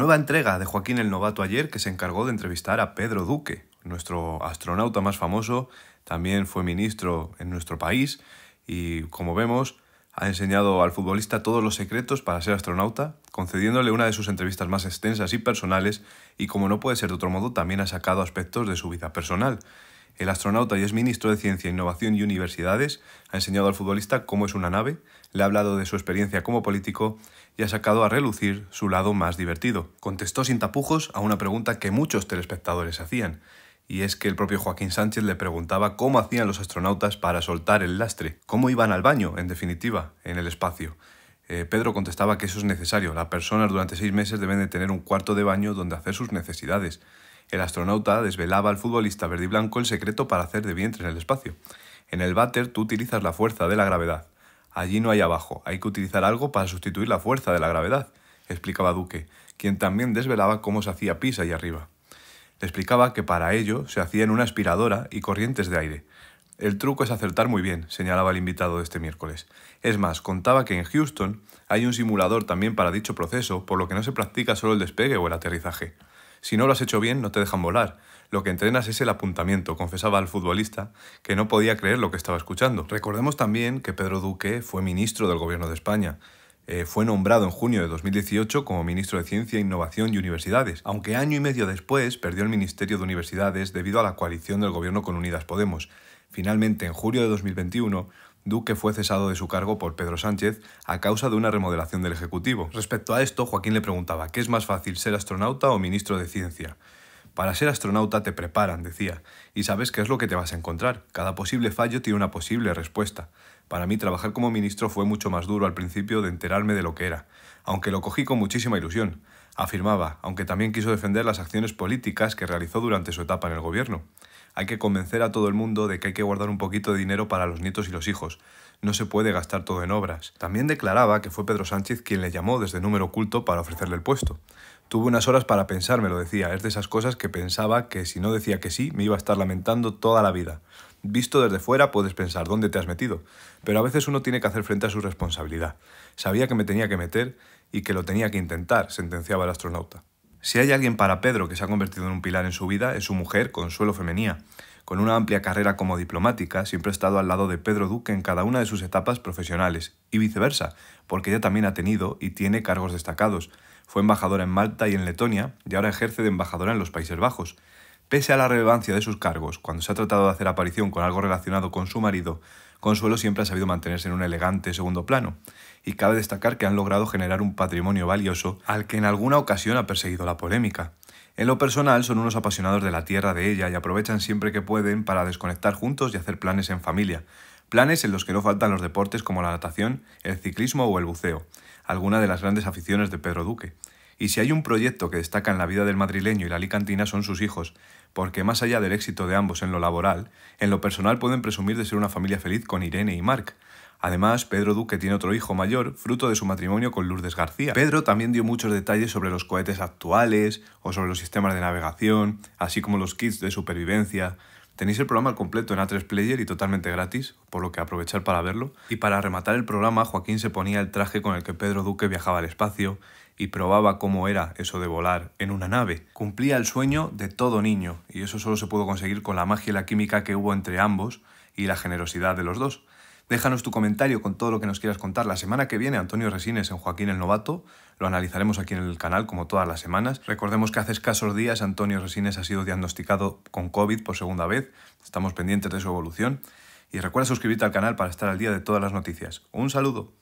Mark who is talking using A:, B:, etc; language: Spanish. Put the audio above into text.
A: Nueva entrega de Joaquín el Novato ayer que se encargó de entrevistar a Pedro Duque, nuestro astronauta más famoso, también fue ministro en nuestro país y como vemos ha enseñado al futbolista todos los secretos para ser astronauta, concediéndole una de sus entrevistas más extensas y personales y como no puede ser de otro modo también ha sacado aspectos de su vida personal. El astronauta y exministro de Ciencia, Innovación y Universidades ha enseñado al futbolista cómo es una nave, le ha hablado de su experiencia como político y ha sacado a relucir su lado más divertido. Contestó sin tapujos a una pregunta que muchos telespectadores hacían, y es que el propio Joaquín Sánchez le preguntaba cómo hacían los astronautas para soltar el lastre, cómo iban al baño, en definitiva, en el espacio. Eh, Pedro contestaba que eso es necesario, las personas durante seis meses deben de tener un cuarto de baño donde hacer sus necesidades. El astronauta desvelaba al futbolista blanco el secreto para hacer de vientre en el espacio. En el váter tú utilizas la fuerza de la gravedad. Allí no hay abajo, hay que utilizar algo para sustituir la fuerza de la gravedad, explicaba Duque, quien también desvelaba cómo se hacía pisa y arriba. Le explicaba que para ello se hacía una aspiradora y corrientes de aire. El truco es acertar muy bien, señalaba el invitado de este miércoles. Es más, contaba que en Houston hay un simulador también para dicho proceso, por lo que no se practica solo el despegue o el aterrizaje. Si no lo has hecho bien, no te dejan volar. Lo que entrenas es el apuntamiento, confesaba al futbolista, que no podía creer lo que estaba escuchando. Recordemos también que Pedro Duque fue ministro del Gobierno de España. Eh, fue nombrado en junio de 2018 como ministro de Ciencia, Innovación y Universidades, aunque año y medio después perdió el Ministerio de Universidades debido a la coalición del gobierno con Unidas Podemos. Finalmente, en julio de 2021, Duque fue cesado de su cargo por Pedro Sánchez a causa de una remodelación del Ejecutivo. Respecto a esto, Joaquín le preguntaba, ¿qué es más fácil, ser astronauta o ministro de Ciencia? Para ser astronauta te preparan, decía, y sabes qué es lo que te vas a encontrar. Cada posible fallo tiene una posible respuesta. Para mí trabajar como ministro fue mucho más duro al principio de enterarme de lo que era, aunque lo cogí con muchísima ilusión, afirmaba, aunque también quiso defender las acciones políticas que realizó durante su etapa en el gobierno. Hay que convencer a todo el mundo de que hay que guardar un poquito de dinero para los nietos y los hijos. No se puede gastar todo en obras. También declaraba que fue Pedro Sánchez quien le llamó desde número oculto para ofrecerle el puesto. Tuve unas horas para pensar, me lo decía. Es de esas cosas que pensaba que si no decía que sí, me iba a estar lamentando toda la vida. Visto desde fuera puedes pensar dónde te has metido, pero a veces uno tiene que hacer frente a su responsabilidad. Sabía que me tenía que meter y que lo tenía que intentar, sentenciaba el astronauta. Si hay alguien para Pedro que se ha convertido en un pilar en su vida, es su mujer, Consuelo Femenía. Con una amplia carrera como diplomática, siempre ha estado al lado de Pedro Duque en cada una de sus etapas profesionales, y viceversa, porque ella también ha tenido y tiene cargos destacados. Fue embajadora en Malta y en Letonia, y ahora ejerce de embajadora en los Países Bajos. Pese a la relevancia de sus cargos, cuando se ha tratado de hacer aparición con algo relacionado con su marido, Consuelo siempre ha sabido mantenerse en un elegante segundo plano, y cabe destacar que han logrado generar un patrimonio valioso al que en alguna ocasión ha perseguido la polémica. En lo personal son unos apasionados de la tierra de ella y aprovechan siempre que pueden para desconectar juntos y hacer planes en familia, planes en los que no faltan los deportes como la natación, el ciclismo o el buceo, alguna de las grandes aficiones de Pedro Duque. Y si hay un proyecto que destaca en la vida del madrileño y la alicantina son sus hijos, porque más allá del éxito de ambos en lo laboral, en lo personal pueden presumir de ser una familia feliz con Irene y Marc, Además, Pedro Duque tiene otro hijo mayor, fruto de su matrimonio con Lourdes García. Pedro también dio muchos detalles sobre los cohetes actuales o sobre los sistemas de navegación, así como los kits de supervivencia. Tenéis el programa completo en A3 Player y totalmente gratis, por lo que aprovechar para verlo. Y para rematar el programa, Joaquín se ponía el traje con el que Pedro Duque viajaba al espacio, y probaba cómo era eso de volar en una nave. Cumplía el sueño de todo niño, y eso solo se pudo conseguir con la magia y la química que hubo entre ambos y la generosidad de los dos. Déjanos tu comentario con todo lo que nos quieras contar. La semana que viene, Antonio Resines en Joaquín el Novato. Lo analizaremos aquí en el canal, como todas las semanas. Recordemos que hace escasos días Antonio Resines ha sido diagnosticado con COVID por segunda vez. Estamos pendientes de su evolución. Y recuerda suscribirte al canal para estar al día de todas las noticias. Un saludo.